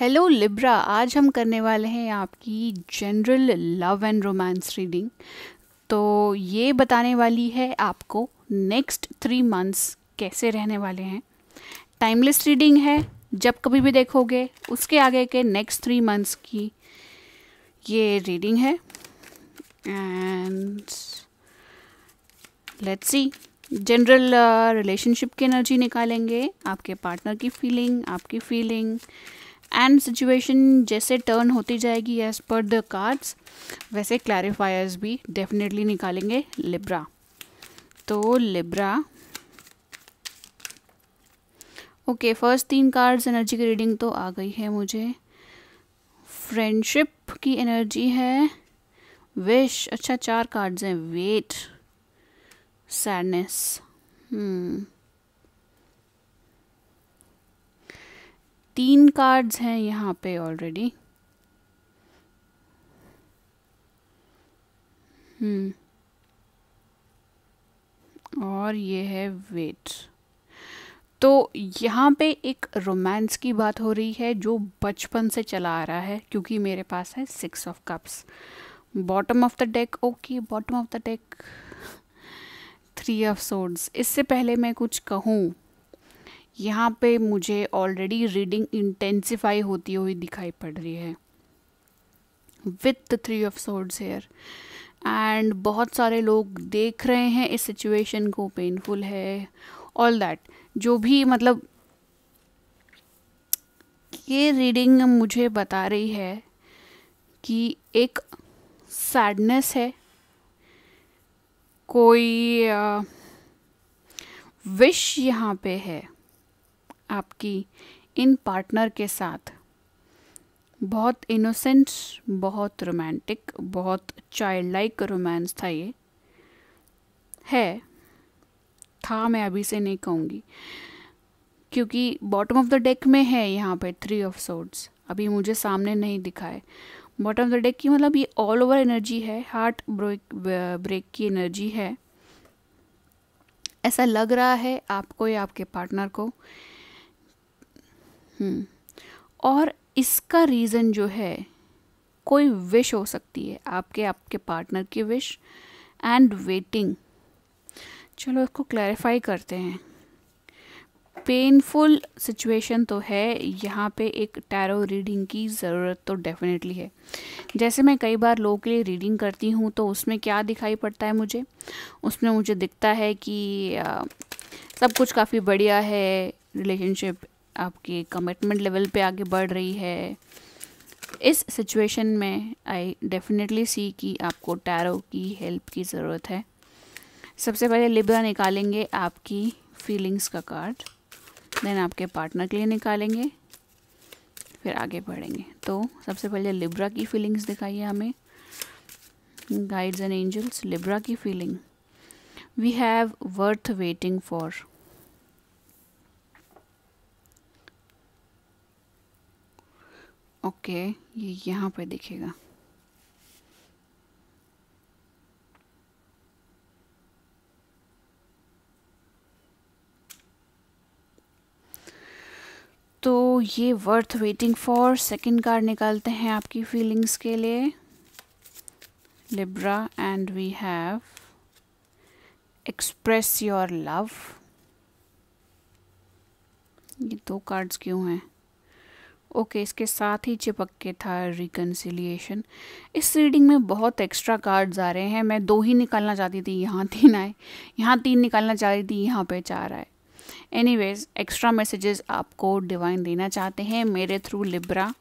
Hello Libra आज हम करने वाले हैं आपकी general love and romance reading तो ये बताने वाली है आपको नेक्स्ट थ्री मंथ्स कैसे रहने वाले हैं टाइमलेस रीडिंग है जब कभी भी देखोगे उसके आगे के नेक्स्ट थ्री मंथ्स की ये रीडिंग है and let's see general relationship की एनर्जी निकालेंगे आपके पार्टनर की फीलिंग आपकी फीलिंग एंड सिचुएशन जैसे टर्न होती जाएगी एज पर द कार्ड्स वैसे क्लैरिफायर्स भी डेफिनेटली निकालेंगे लिब्रा तो लिब्रा ओके फर्स्ट तीन कार्ड्स एनर्जी की रीडिंग तो आ गई है मुझे फ्रेंडशिप की एनर्जी है विश अच्छा चार कार्ड्स हैं वेट सैडनेस हम्म तीन कार्ड्स हैं यहाँ पे ऑलरेडी हम्म और ये है वेट तो यहाँ पे एक रोमांस की बात हो रही है जो बचपन से चला आ रहा है क्योंकि मेरे पास है six of cups bottom of the deck okay bottom of the deck three of swords इससे पहले मैं कुछ कहूँ यहाँ पे मुझे ऑलरेडी रीडिंग इंटेंसिफाई होती हुई दिखाई पड़ रही है with three of swords here and बहुत सारे लोग देख रहे हैं इस सिचुएशन को पेनफुल है ऑल दैट जो भी मतलब ये रीडिंग मुझे बता रही है कि एक सैडनेस है कोई विश uh, यहाँ पे है आपकी इन पार्टनर के साथ बहुत इनोसेंट बहुत रोमांटिक बहुत चाइल्ड लाइक रोमांस था ये है था मैं अभी से नहीं कहूँगी क्योंकि बॉटम ऑफ द डेक में है यहाँ पे थ्री ऑफ सोड्स अभी मुझे सामने नहीं दिखा है बॉटम ऑफ द डेक की मतलब ये ऑल ओवर एनर्जी है हार्ट ब्रेक ब्रेक की एनर्जी है ऐसा लग रहा है आपको या आपके पार्टनर को हम्म। और इसका रीज़न जो है कोई विश हो सकती है आपके आपके पार्टनर की विश एंड वेटिंग चलो इसको क्लैरिफाई करते हैं पेनफुल सिचुएशन तो है यहाँ पे एक टैरो रीडिंग की ज़रूरत तो डेफिनेटली है जैसे मैं कई बार लोगों के लिए रीडिंग करती हूँ तो उसमें क्या दिखाई पड़ता है मुझे उसमें मुझे दिखता है कि आ, सब कुछ काफ़ी बढ़िया है रिलेशनशिप आपके कमिटमेंट लेवल पे आगे बढ़ रही है इस सिचुएशन में आई डेफिनेटली सी कि आपको टैरो की हेल्प की ज़रूरत है सबसे पहले लिब्रा निकालेंगे आपकी फीलिंग्स का कार्ड देन आपके पार्टनर के लिए निकालेंगे फिर आगे बढ़ेंगे तो सबसे पहले लिब्रा की फीलिंग्स दिखाइए हमें गाइड्स एंड एंजल्स लिब्रा की feeling we have worth waiting for okay ये यहाँ पर दिखेगा तो ये worth waiting for second card निकालते हैं आपकी फीलिंग्स के लिए Libra and we have express your love ये दो कार्ड्स क्यों हैं ओके इसके साथ ही चिपक के था रिकन्सिलिएशन इस रीडिंग में बहुत एक्स्ट्रा कार्ड्स आ रहे हैं मैं दो ही निकालना चाहती थी यहाँ तीन आए यहाँ तीन निकालना चाहती थी यहाँ पे चार आए एनीवेज एक्स्ट्रा मैसेजेस आपको डिवाइन देना चाहते हैं मेरे through Libra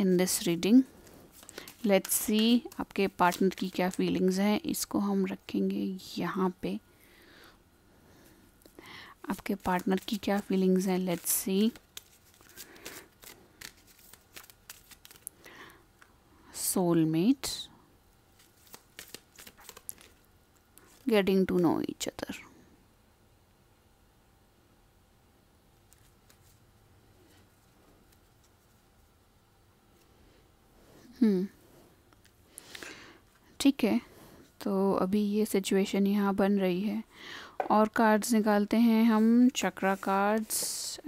in this reading let's see आपके पार्टनर की क्या फीलिंग्स हैं इसको हम रखेंगे यहाँ पे आपके पार्टनर की क्या फीलिंग्स हैं let's see soulmate getting to know each other हम्म ठीक है तो अभी ये सिचुएशन यहाँ बन रही है और कार्ड्स निकालते हैं हम चक्रा कार्ड्स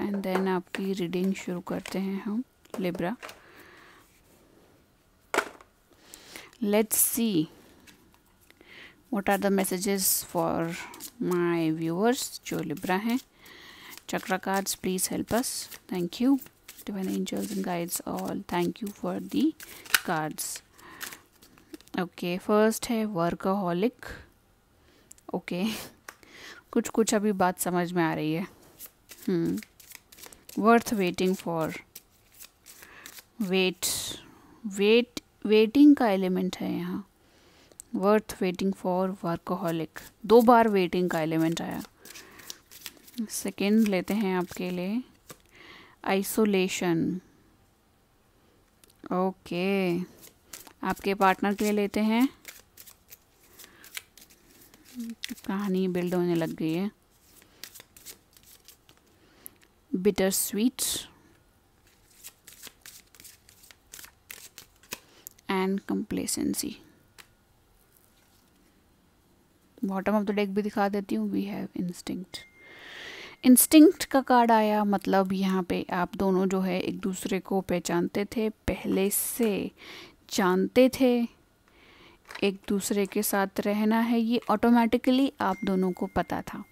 एंड देन आपकी रीडिंग शुरू करते हैं हम Libra let's see what are the messages for my viewers जो लिब्रा हैं chakra cards please help us thank you divine angels and guides all thank you for the cards okay first है workaholic okay okay. कुछ कुछ अभी बात समझ में आ रही है worth waiting for wait wait waiting का एलिमेंट है यहाँ वर्थ वेटिंग फॉर वर्कोहलिक दो बार वेटिंग का एलिमेंट आया सेकेंड लेते हैं आपके लिए आइसोलेशन ओके आपके पार्टनर के लिए लेते हैं कहानी बिल्ड होने लग गई है bitter sweets and complacency bottom of the deck भी दिखा देती हूँ वी हैव इंस्टिंक्ट इंस्टिंक्ट का कार्ड आया मतलब यहाँ पे आप दोनों जो है एक दूसरे को पहचानते थे पहले से जानते थे एक दूसरे के साथ रहना है ये ऑटोमेटिकली आप दोनों को पता था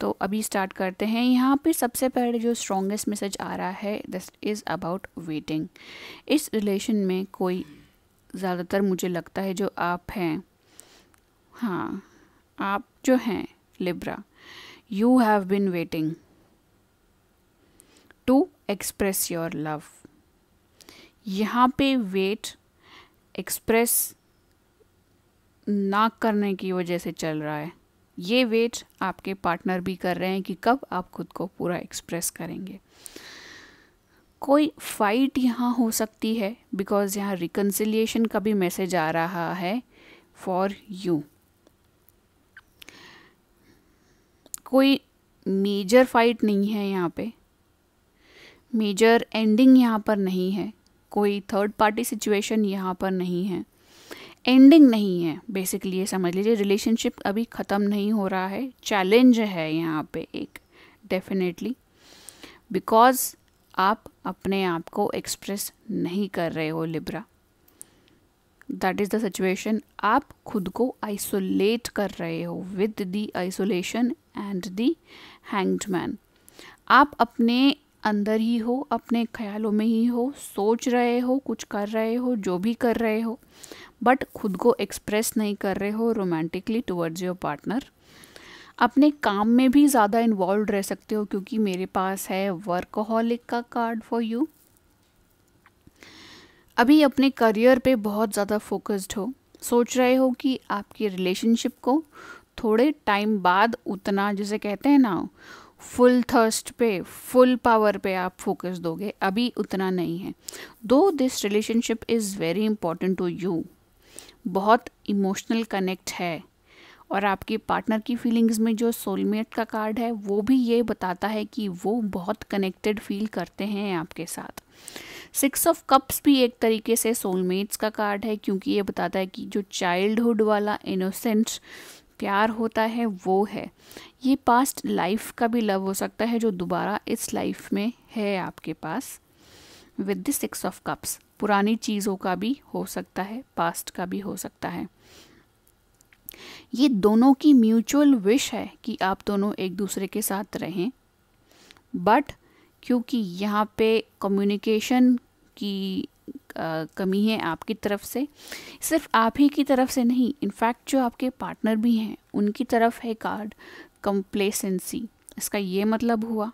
तो अभी स्टार्ट करते हैं यहाँ पे सबसे पहले जो स्ट्रॉन्गेस्ट मैसेज आ रहा है दिस इज़ अबाउट वेटिंग इस रिलेशन में कोई ज़्यादातर मुझे लगता है जो आप हैं हाँ आप जो हैं Libra you have been waiting to express your love यहाँ पे वेट एक्सप्रेस ना करने की वजह से चल रहा है ये वेट आपके पार्टनर भी कर रहे हैं कि कब आप खुद को पूरा एक्सप्रेस करेंगे कोई फाइट यहाँ हो सकती है बिकॉज यहाँ रिकन्सिलिएशन का भी मैसेज आ रहा है फॉर यू कोई मेजर फाइट नहीं है यहाँ पे मेजर एंडिंग यहाँ पर नहीं है कोई थर्ड पार्टी सिचुएशन यहाँ पर नहीं है एंडिंग नहीं है बेसिकली ये समझ लीजिए रिलेशनशिप अभी ख़त्म नहीं हो रहा है चैलेंज है यहाँ पे एक डेफिनेटली बिकॉज आप अपने आप को एक्सप्रेस नहीं कर रहे हो Libra that is the situation आप खुद को आइसोलेट कर रहे हो with the isolation and the hanged man आप अपने अंदर ही हो अपने ख्यालों में ही हो सोच रहे हो कुछ कर रहे हो जो भी कर रहे हो बट खुद को एक्सप्रेस नहीं कर रहे हो रोमांटिकली टुवर्ड्स योर पार्टनर अपने काम में भी ज़्यादा इन्वॉल्व रह सकते हो क्योंकि मेरे पास है वर्कहॉलिक का कार्ड फॉर यू अभी अपने करियर पे बहुत ज़्यादा फोकस्ड हो सोच रहे हो कि आपकी रिलेशनशिप को थोड़े टाइम बाद उतना जैसे कहते हैं ना फुल थर्स्ट पे फुल पावर पे आप फोकस दोगे अभी उतना नहीं है though this relationship is very important to you बहुत इमोशनल कनेक्ट है और आपके पार्टनर की फीलिंग्स में जो सोलमेट का कार्ड है वो भी ये बताता है कि वो बहुत कनेक्टेड फील करते हैं आपके साथ सिक्स ऑफ कप्स भी एक तरीके से सोलमेट्स का कार्ड है क्योंकि ये बताता है कि जो चाइल्डहुड वाला इनोसेंट प्यार होता है वो है ये पास्ट लाइफ का भी लव हो सकता है जो दोबारा इस लाइफ में है आपके पास with the six of cups पुरानी चीज़ों का भी हो सकता है पास्ट का भी हो सकता है ये दोनों की म्यूचुअल विश है कि आप दोनों एक दूसरे के साथ रहें बट क्योंकि यहाँ पे कम्युनिकेशन की आ, कमी है आपकी तरफ से सिर्फ आप ही की तरफ से नहीं इनफैक्ट जो आपके पार्टनर भी हैं उनकी तरफ है कार्ड कंप्लेसेंसी इसका ये मतलब हुआ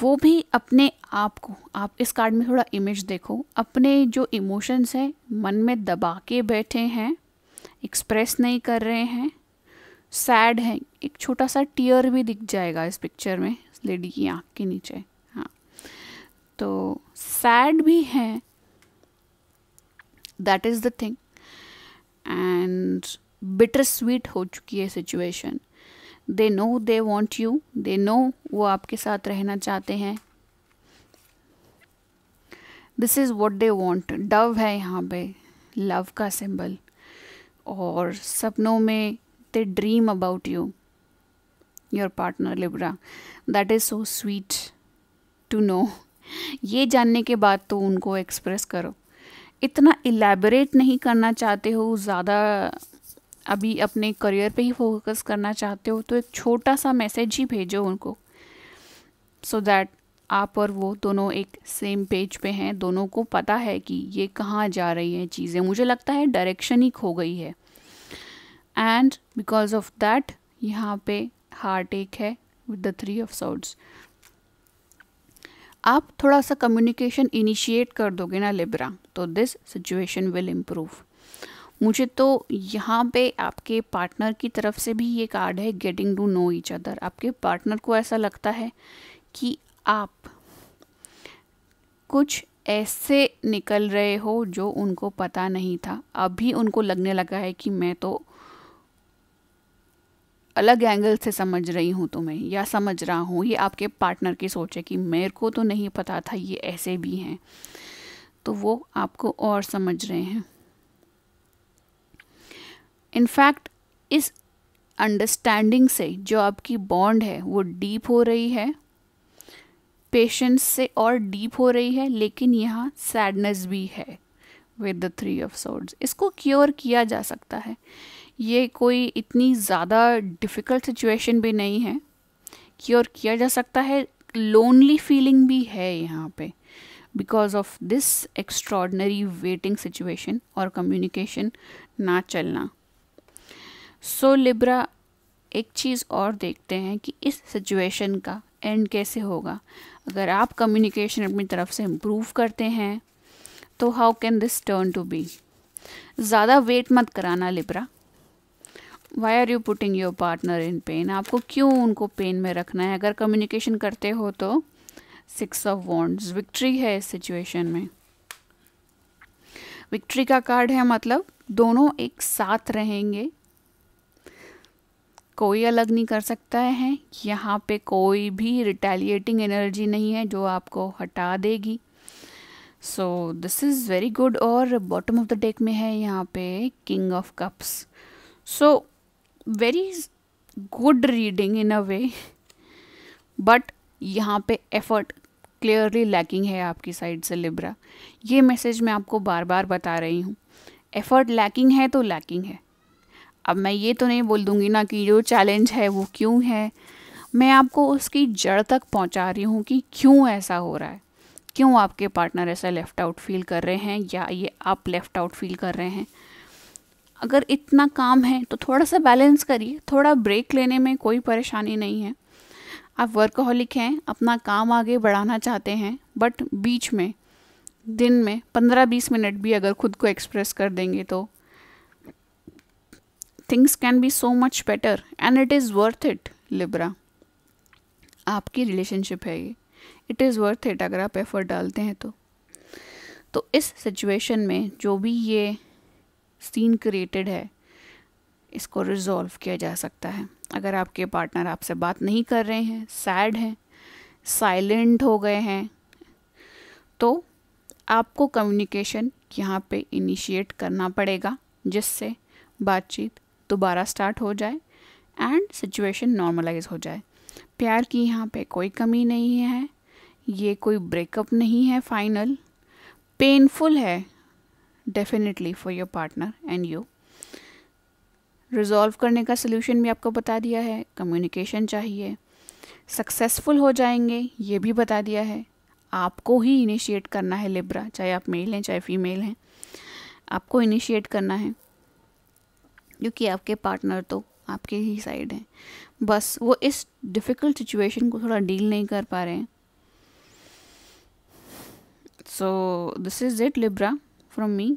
वो भी अपने आप को आप इस कार्ड में थोड़ा इमेज देखो अपने जो इमोशंस हैं मन में दबा के बैठे हैं एक्सप्रेस नहीं कर रहे हैं सैड है एक छोटा सा टीयर भी दिख जाएगा इस पिक्चर में इस लेडी की आँख के नीचे हाँ तो सैड भी है that is the thing and bitter sweet हो चुकी है situation they know they want you they know वो आपके साथ रहना चाहते हैं this is what they want dove है यहाँ पे लव का सिंबल और सपनों में they dream about you your partner Libra that is so sweet to know ये जानने के बाद तो उनको एक्सप्रेस करो इतना इलेबरेट नहीं करना चाहते हो ज़्यादा अभी अपने करियर पे ही फोकस करना चाहते हो तो एक छोटा सा मैसेज ही भेजो उनको सो so दैट आप और वो दोनों एक सेम पेज पे हैं दोनों को पता है कि ये कहाँ जा रही हैं चीज़ें मुझे लगता है डायरेक्शन ही खो गई है एंड बिकॉज ऑफ दैट यहाँ पे हार्ट एक है with the three of swords आप थोड़ा सा कम्युनिकेशन इनिशिएट कर दोगे ना लिब्रा तो दिस सिचुएशन विल इम्प्रूव मुझे तो यहाँ पे आपके पार्टनर की तरफ से भी ये कार्ड है getting to know each other आपके पार्टनर को ऐसा लगता है कि आप कुछ ऐसे निकल रहे हो जो उनको पता नहीं था अभी उनको लगने लगा है कि मैं तो अलग एंगल से समझ रही हूँ तुम्हें या समझ रहा हूँ ये आपके पार्टनर की सोच है कि मेरे को तो नहीं पता था ये ऐसे भी हैं तो वो आपको और समझ रहे हैं इनफैक्ट इस अंडरस्टैंडिंग से जो आपकी बॉन्ड है वो डीप हो रही है पेशेंस से और डीप हो रही है लेकिन यहाँ सैडनेस भी है with the three of swords इसको क्योर किया जा सकता है ये कोई इतनी ज़्यादा डिफ़िकल्ट सिचुएशन भी नहीं है क्योर किया जा सकता है लोनली फीलिंग भी है यहाँ पे because of this extraordinary waiting situation और कम्युनिकेशन ना चलना सो so, लिब्रा एक चीज़ और देखते हैं कि इस सिचुएशन का एंड कैसे होगा अगर आप कम्युनिकेशन अपनी तरफ से इम्प्रूव करते हैं तो how can this turn to be ज़्यादा वेट मत कराना Libra why are you putting your partner in pain आपको क्यों उनको पेन में रखना है अगर कम्युनिकेशन करते हो तो सिक्स ऑफ वॉन्ड्स विक्ट्री है इस सिचुएशन में विक्ट्री का कार्ड है मतलब दोनों एक साथ रहेंगे कोई अलग नहीं कर सकता है यहाँ पे कोई भी रिटेलिएटिंग एनर्जी नहीं है जो आपको हटा देगी so this is very good और बॉटम ऑफ द डेक में है यहाँ पे king of cups so very good reading in a way but यहाँ पे एफर्ट क्लियरली लैकिंग है आपकी साइड से लिब्रा ये मैसेज मैं आपको बार बार बता रही हूँ एफर्ट लैकिंग है तो लैकिंग है अब मैं ये तो नहीं बोल दूँगी ना कि जो चैलेंज है वो क्यों है मैं आपको उसकी जड़ तक पहुँचा रही हूँ कि क्यों ऐसा हो रहा है क्यों आपके पार्टनर ऐसा लेफ़्ट आउट फील कर रहे हैं या ये आप लेफ़्ट आउट फील कर रहे हैं अगर इतना काम है तो थोड़ा सा बैलेंस करिए थोड़ा ब्रेक लेने में कोई परेशानी नहीं है आप वर्कहॉलिक हैं अपना काम आगे बढ़ाना चाहते हैं बट बीच में दिन में पंद्रह बीस मिनट भी अगर खुद को एक्सप्रेस कर देंगे तो things can be so much better and it is worth it Libra आपकी रिलेशनशिप है ये इट इज़ वर्थ इट अगर आप एफर्ट डालते हैं तो तो इस सिचुएशन में जो भी ये सीन क्रिएटेड है इसको रिजॉल्व किया जा सकता है अगर आपके पार्टनर आपसे बात नहीं कर रहे हैं सैड हैं साइलेंट हो गए हैं तो आपको कम्युनिकेशन यहाँ पे इनिशिएट करना पड़ेगा जिससे बातचीत दोबारा स्टार्ट हो जाए एंड सिचुएशन नॉर्मलाइज हो जाए प्यार की यहाँ पे कोई कमी नहीं है ये कोई ब्रेकअप नहीं है फाइनल पेनफुल है definitely for your partner and you resolve करने का सोल्यूशन भी आपको बता दिया है कम्युनिकेशन चाहिए सक्सेसफुल हो जाएंगे ये भी बता दिया है आपको ही इनिशिएट करना है लिब्रा चाहे आप मेल हैं चाहे फीमेल हैं आपको इनिशिएट करना है क्योंकि आपके पार्टनर तो आपके ही साइड हैं बस वो इस डिफ़िकल्ट सिचुएशन को थोड़ा डील नहीं कर पा रहे हैं so this is it Libra from me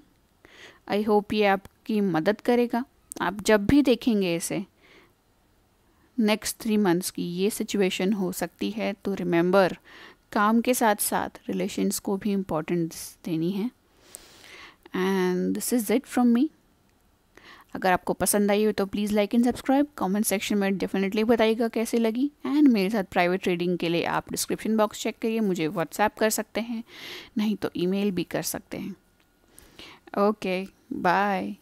I hope ये आपकी मदद करेगा आप जब भी देखेंगे इसे नेक्स्ट थ्री मंथ्स की ये सिचुएशन हो सकती है तो रिमेंबर काम के साथ साथ रिलेशन्स को भी इम्पोर्टेंस देनी है and this is it from me अगर आपको पसंद आई हो तो please like and subscribe comment section में डेफिनेटली बताइएगा कैसे लगी एंड मेरे साथ प्राइवेट ट्रेडिंग के लिए आप डिस्क्रिप्शन बॉक्स चेक करिए मुझे व्हाट्सएप कर सकते हैं नहीं तो ईमेल भी कर सकते हैं Okay, bye.